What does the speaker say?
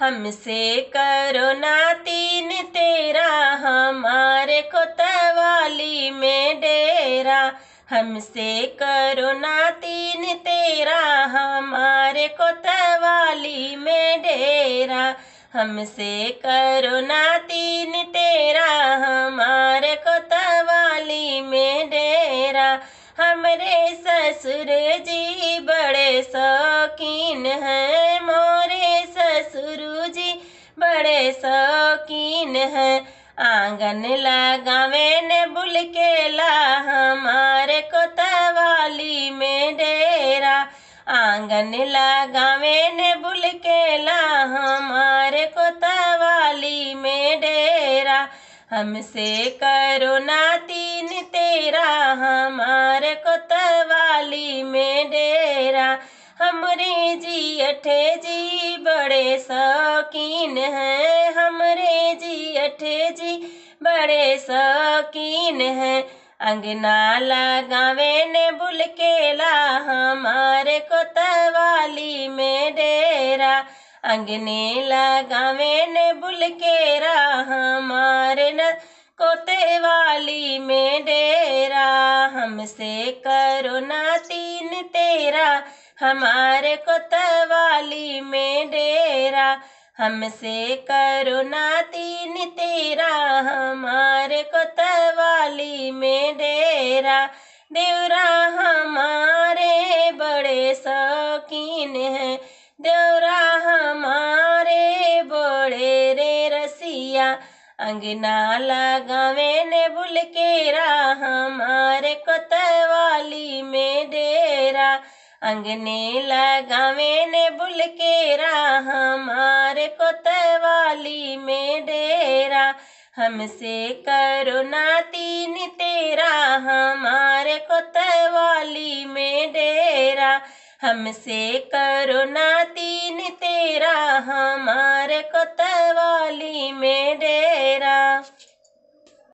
हमसे करो नातीन तेरा हमारे कोतवाली में डेरा हमसे करो नातीन तेरा हमारे कोतवाली में डेरा हमसे करो नातीन तेरा हमारे कोतवाली में डेरा हमरे ससुर जी बड़े शौकीन हैं बड़े शौकीन हैं आंगन लगावे ने बुलकेला हमारे को तवाली में डेरा आंगन लगावे ने बुलकेला हमारे को तवाली में डेरा हमसे करो ना तीन तेरा हमरे जी अठे जी बड़े शौकीन हैं हमरे जी अठे जी बड़े शौकीन हैं अंगना लगावे ने बुलकेला हमारे कोतवाली में डेरा अंगने लगावे ने बुलकेरा हमारे न कोते वाली में डेरा हमसे करो ना तीन तेरा हमारे कोतवाली में डेरा हमसे करुणा दीन तेरा हमारे कोतवाली में डेरा देवरा हमारे बड़े शौकीन है देवरा हमारे बड़े रे रसिया अंगना लगावे ने बुल केरा हमारे कोतवाली अंगने लगावे ने केरा हमारे को तवाली में डेरा हमसे करो ना तीन तेरा हमारे को तवाली में डेरा हमसे करो ना तीन तेरा हमारे को तवाली में डेरा